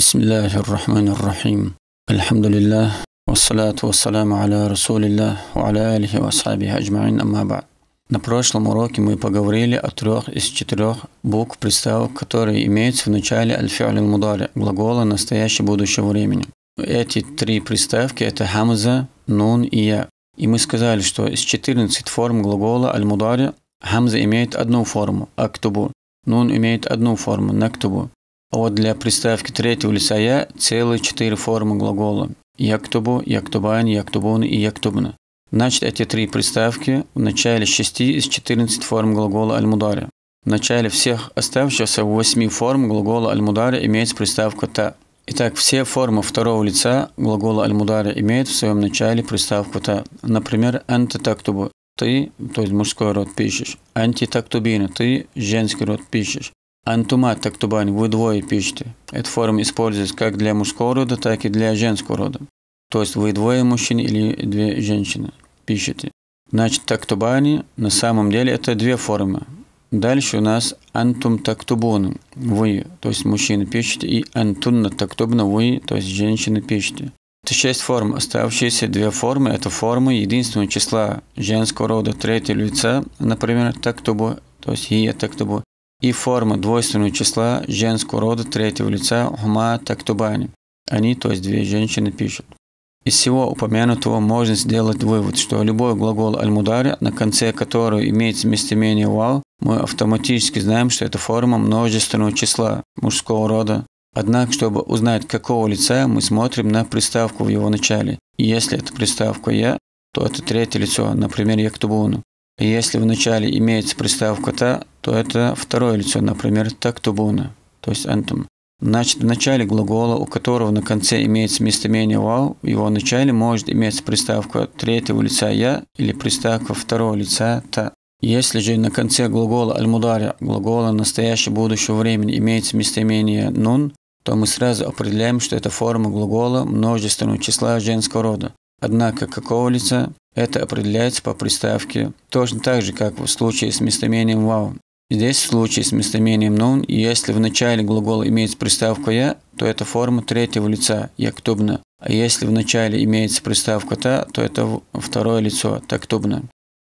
بسم الله الرحمن الرحيم الحمد لله والصلاة والسلام على رسول الله وعلى آله وأصحابه أجمعين أما بعد На прошлом уроке мы поговорили о трех из четырех букв приставок, которые имеются в начале аль мудари глагола настоящего будущего времени. Эти три приставки – это хамза, нун и я. И мы сказали, что из 14 форм глагола аль-мудари хамза имеет одну форму – актубу, нун имеет одну форму – нактубу, вот для приставки третьего лица «я» целые четыре формы глагола. «Яктубу», «яктубан», «яктубун» и «яктубна». Значит, эти три приставки в начале шести из 14 форм глагола аль В начале всех оставшихся восьми форм глагола аль имеется приставка «та». Итак, все формы второго лица глагола аль имеют в своем начале приставку «та». Например, «анта тактубу» – «ты», то есть мужской род, пишешь. «Анти тактубина» – «ты», женский род, пишешь. Антумат тактубань вы двое пишете. Эта форма используется как для мужского рода, так и для женского рода. То есть вы двое мужчин или две женщины пишете. Значит, тактубани на самом деле это две формы. Дальше у нас антум тактубун, вы, то есть мужчина пишете, и антунна тактубна, вы, то есть женщина пишете. Это шесть форм. Оставшиеся две формы – это формы единственного числа женского рода третьего лица, например, тактубу, то есть и тактубу, и форма двойственного числа женского рода третьего лица Хума Тактубани. Они, то есть две женщины, пишут. Из всего упомянутого можно сделать вывод, что любой глагол аль на конце которого имеется местоимение вау, мы автоматически знаем, что это форма множественного числа мужского рода. Однако, чтобы узнать, какого лица, мы смотрим на приставку в его начале. И если это приставка «я», то это третье лицо, например, «яктубуну». Если в начале имеется приставка «та», то это второе лицо, например, «тактубуна», то есть «энтум». Значит, в начале глагола, у которого на конце имеется местоимение «вау», в его начале может иметься приставка третьего лица «я» или приставка второго лица «та». Если же на конце глагола аль глагола настоящего будущего времени имеется местоимение «нун», то мы сразу определяем, что это форма глагола множественного числа женского рода. Однако какого лица это определяется по приставке, точно так же, как в случае с местоимением «вау». Здесь в случае с местоимением «нун», если в начале глагола имеется приставка «я», то это форма третьего лица «яктубна». А если в начале имеется приставка «та», то это второе лицо «тактубна».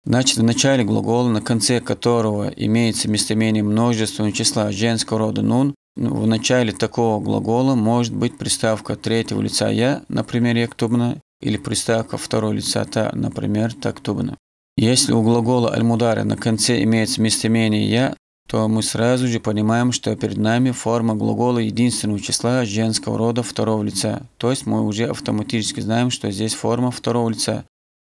Значит, в начале глагола, на конце которого имеется местоимение множественного числа женского рода «нун», в начале такого глагола может быть приставка третьего лица «я», например, «яктубна», или приставка второго лица «та», например, «тактубна». Если у глагола аль на конце имеется местоимение «я», то мы сразу же понимаем, что перед нами форма глагола единственного числа женского рода второго лица. То есть мы уже автоматически знаем, что здесь форма второго лица,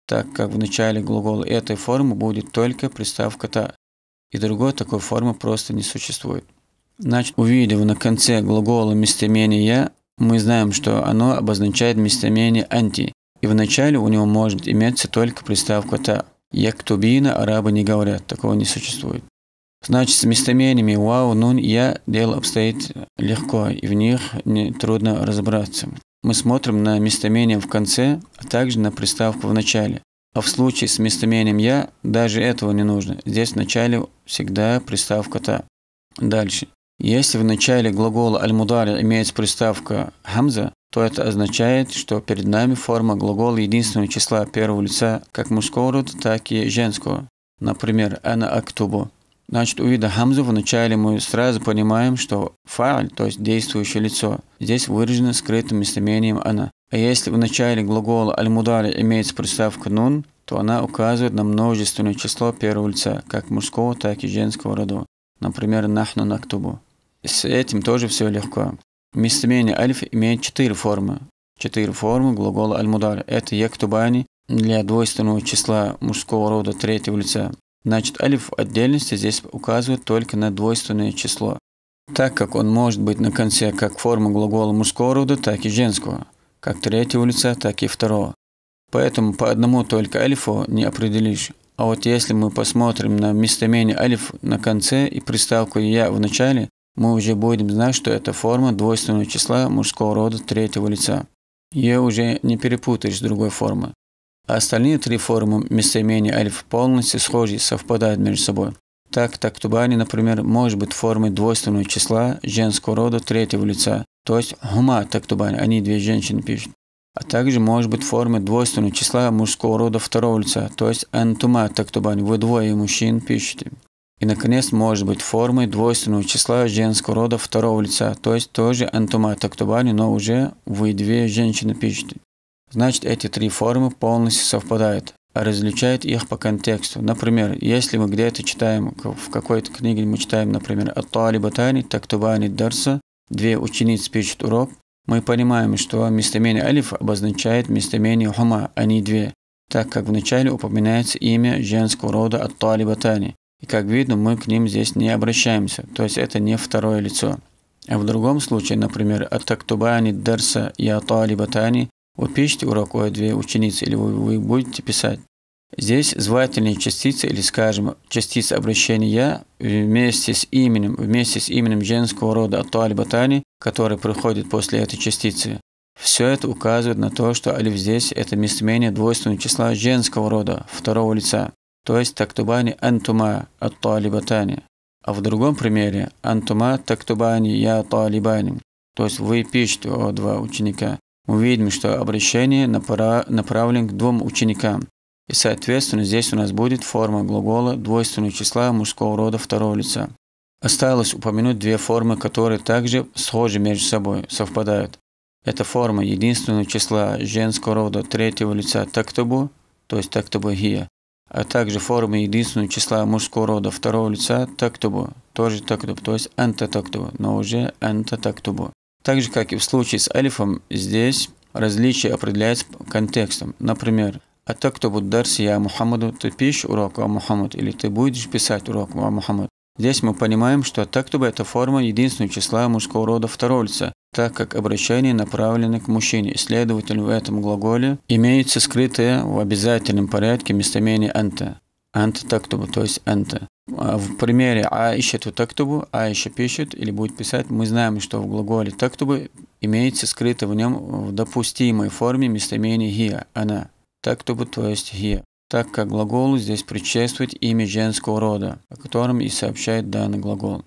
так как в начале глагола этой формы будет только приставка «та». И другой такой формы просто не существует. Значит, увидев на конце глагола местоимение «я», мы знаем, что оно обозначает местоимение «анти», и вначале у него может иметься только приставка «та». Яктубина арабы не говорят, такого не существует. Значит, с местоимениями «вау», «нун», «я» дело обстоит легко, и в них не трудно разобраться. Мы смотрим на местоимение в конце, а также на приставку в начале. А в случае с местоимением «я» даже этого не нужно. Здесь в начале всегда приставка «та». Дальше. Если в начале глагола «аль-мудари» имеется приставка «хамза», то это означает, что перед нами форма глагола единственного числа первого лица как мужского рода, так и женского. Например, «Ана актубу». Значит, увидя хамзу, вначале мы сразу понимаем, что фааль, то есть действующее лицо, здесь выражено скрытым местоимением «она». А если в начале глагола аль имеется приставка «нун», то она указывает на множественное число первого лица, как мужского, так и женского рода. Например, «нахну нактубу». С этим тоже все легко. Местоимение «альф» имеет четыре формы. Четыре формы глагола альмудар. это «яктубани» для двойственного числа мужского рода третьего лица. Значит, «альф» в отдельности здесь указывает только на двойственное число, так как он может быть на конце как формы глагола мужского рода, так и женского, как третьего лица, так и второго. Поэтому по одному только «альфу» не определишь. А вот если мы посмотрим на местоимение альф на конце и приставку «я» в начале, мы уже будем знать, что это форма двойственного числа мужского рода третьего лица. Ее уже не перепутаешь с другой формой. Остальные три формы местоимения альф полностью схожи, совпадают между собой. Так, тактубани, например, может быть формой двойственного числа женского рода третьего лица, то есть хума тактубани, они две женщины пишут. А также может быть формой двойственного числа мужского рода второго лица, то есть антума тактубани, вы двое мужчин пишете. И, наконец, может быть формой двойственного числа женского рода второго лица, то есть тоже антома тактубани, но уже вы две женщины пишете. Значит, эти три формы полностью совпадают, а различают их по контексту. Например, если мы где-то читаем, в какой-то книге мы читаем, например, «Ат-Талибатани тактубани дарса», «Две ученицы пишут урок», мы понимаем, что местоимение «алиф» обозначает местоимение «хума», а не «две», так как вначале упоминается имя женского рода «Ат-Талибатани». И как видно, мы к ним здесь не обращаемся, то есть это не второе лицо. А в другом случае, например, «Аттактубани дарса я талибатани» «Вы пишете урок, о две ученицы» или вы, «Вы будете писать». Здесь звательные частицы или, скажем, частица обращения «я» вместе с именем, вместе с именем женского рода «Аттуаль-Батани», который приходит после этой частицы. Все это указывает на то, что алиф здесь – это местоимение двойственного числа женского рода, второго лица то есть тактубани антума от талибатани. А в другом примере антума тактубани я талибани, то есть вы пишете о два ученика. Мы видим, что обращение напра направлено к двум ученикам. И, соответственно, здесь у нас будет форма глагола двойственного числа мужского рода второго лица. Осталось упомянуть две формы, которые также схожи между собой, совпадают. Это форма единственного числа женского рода третьего лица тактубу, то есть тактабахия, а также форма единственного числа мужского рода второго лица тактубу, тоже тактуб, то есть антатактубу, но уже антатактубу. Так же, как и в случае с алифом, здесь различие определяется контекстом. Например, а тактубу дарси я Мухаммаду, ты пишешь урок о Мухаммад, или ты будешь писать урок о Мухаммад. Здесь мы понимаем, что «А тактуба – это форма единственного числа мужского рода второго лица, так как обращение направлено к мужчине. Следовательно, в этом глаголе имеется скрытое в обязательном порядке местоимение «анта». «Анта тактубу», то есть «анта». А в примере а «аишету тактубу», а еще пишет» или «будет писать», мы знаем, что в глаголе «тактубу» имеется скрыто в нем в допустимой форме местоимение «хия», «она». «Тактубу», то есть «хия» так как глаголу здесь предшествует имя женского рода, о котором и сообщает данный глагол.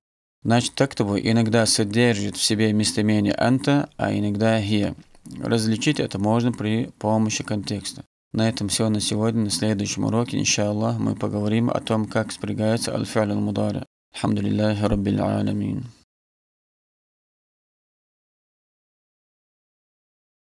Значит, тактову иногда содержит в себе местоимение «анта», а иногда «хе». Различить это можно при помощи контекста. На этом все на сегодня. На следующем уроке, иншаллах, мы поговорим о том, как спрягается аль-фаль аль-мудари. Алхамдулиллахи раббил аламин.